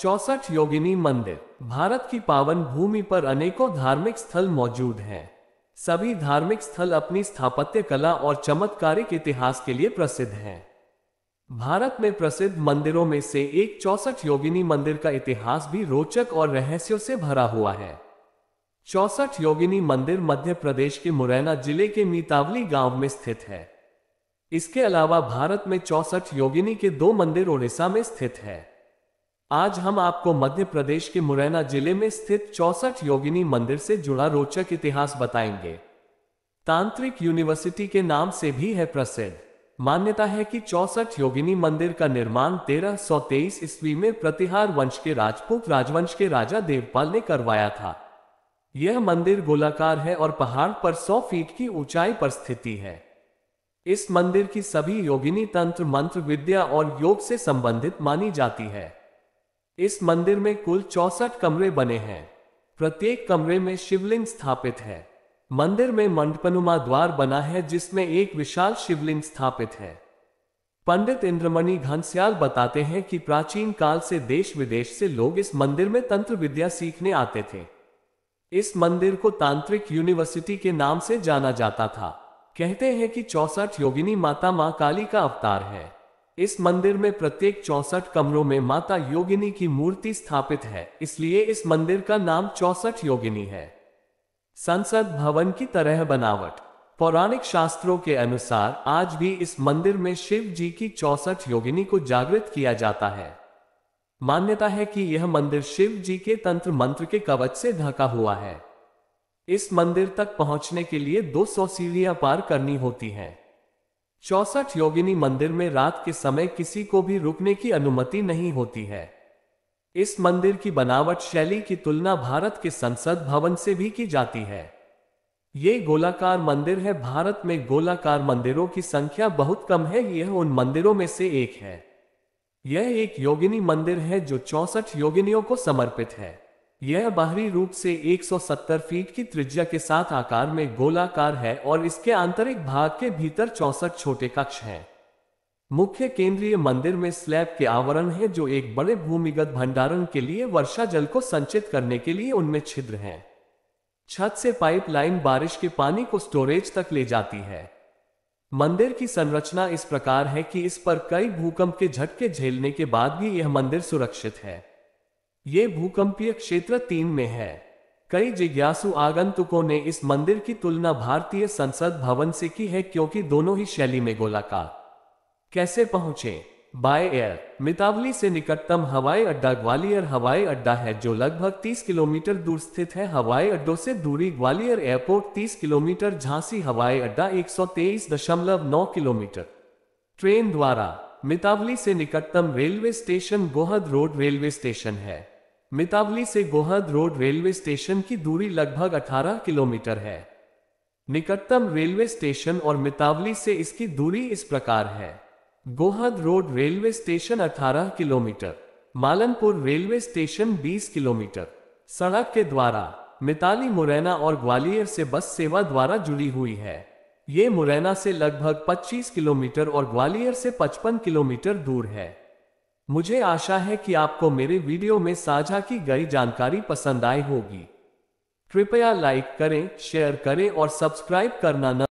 चौसठ योगिनी मंदिर भारत की पावन भूमि पर अनेकों धार्मिक स्थल मौजूद हैं सभी धार्मिक स्थल अपनी स्थापत्य कला और चमत्कारिक इतिहास के लिए प्रसिद्ध हैं भारत में प्रसिद्ध मंदिरों में से एक चौसठ योगिनी मंदिर का इतिहास भी रोचक और रहस्यों से भरा हुआ है चौसठ योगिनी मंदिर मध्य प्रदेश के मुरैना जिले के मीतावली गांव में स्थित है इसके अलावा भारत में चौसठ योगिनी के दो मंदिर ओडिशा में स्थित है आज हम आपको मध्य प्रदेश के मुरैना जिले में स्थित चौसठ योगिनी मंदिर से जुड़ा रोचक इतिहास बताएंगे तांत्रिक यूनिवर्सिटी के नाम से भी है प्रसिद्ध मान्यता है कि चौसठ योगिनी मंदिर का निर्माण 1323 ईस्वी में प्रतिहार वंश के राजपूत राजवंश के राजा देवपाल ने करवाया था यह मंदिर गोलाकार है और पहाड़ पर 100 फीट की ऊंचाई पर स्थिति है इस मंदिर की सभी योगिनी तंत्र मंत्र विद्या और योग से संबंधित मानी जाती है इस मंदिर में कुल चौसठ कमरे बने हैं प्रत्येक कमरे में शिवलिंग स्थापित है मंदिर में मंडपनुमा द्वार बना है जिसमें एक विशाल शिवलिंग स्थापित है पंडित इंद्रमणि घनस्याल बताते हैं कि प्राचीन काल से देश विदेश से लोग इस मंदिर में तंत्र विद्या सीखने आते थे इस मंदिर को तांत्रिक यूनिवर्सिटी के नाम से जाना जाता था कहते हैं कि चौसठ योगिनी माता मां काली का अवतार है इस मंदिर में प्रत्येक चौसठ कमरों में माता योगिनी की मूर्ति स्थापित है इसलिए इस मंदिर का नाम चौसठ योगिनी है संसद भवन की तरह बनावट पौराणिक शास्त्रों के अनुसार आज भी इस मंदिर में शिव जी की चौसठ योगिनी को जागृत किया जाता है मान्यता है कि यह मंदिर शिव जी के तंत्र मंत्र के कवच से ढका हुआ है इस मंदिर तक पहुंचने के लिए 200 सीढ़ियां पार करनी होती हैं। चौसठ योगिनी मंदिर में रात के समय किसी को भी रुकने की अनुमति नहीं होती है इस मंदिर की बनावट शैली की तुलना भारत के संसद भवन से भी की जाती है ये गोलाकार मंदिर है भारत में गोलाकार मंदिरों की संख्या बहुत कम है यह उन मंदिरों में से एक है यह एक योगिनी मंदिर है जो चौसठ योगिनियों को समर्पित है यह बाहरी रूप से 170 फीट की त्रिज्या के साथ आकार में गोलाकार है और इसके आंतरिक भाग के भीतर चौसठ छोटे कक्ष हैं। मुख्य केंद्रीय मंदिर में स्लैब के आवरण है जो एक बड़े भूमिगत भंडारण के लिए वर्षा जल को संचित करने के लिए उनमें छिद्र हैं। छत से पाइपलाइन बारिश के पानी को स्टोरेज तक ले जाती है मंदिर की संरचना इस प्रकार है कि इस पर कई भूकंप के झटके झेलने के बाद भी यह मंदिर सुरक्षित है ये भूकंपीय क्षेत्र तीन में है कई जिज्ञासु आगंतुकों ने इस मंदिर की तुलना भारतीय संसद भवन से की है क्योंकि दोनों ही शैली में गोलाकार कैसे पहुंचे बाय एयर मितावली से निकटतम हवाई अड्डा ग्वालियर हवाई अड्डा है जो लगभग 30 किलोमीटर दूर स्थित है हवाई अड्डों से दूरी ग्वालियर एयरपोर्ट 30 किलोमीटर झांसी हवाई अड्डा एक किलोमीटर ट्रेन द्वारा मितावली से निकटतम railway station Gohad road railway station है मितावली से गोहद रोड रेलवे स्टेशन की दूरी लगभग 18 किलोमीटर है निकटतम रेलवे स्टेशन और मितावली से इसकी दूरी इस प्रकार है Gohad road railway station 18 kilometre Malanpur railway station 20 kilometre सड़क के द्वारा मिताली मुरैना और ग्वालियर से बस सेवा द्वारा जुड़ी हुई है ये मुरैना से लगभग 25 किलोमीटर और ग्वालियर से 55 किलोमीटर दूर है मुझे आशा है कि आपको मेरे वीडियो में साझा की गई जानकारी पसंद आई होगी कृपया लाइक करें शेयर करें और सब्सक्राइब करना न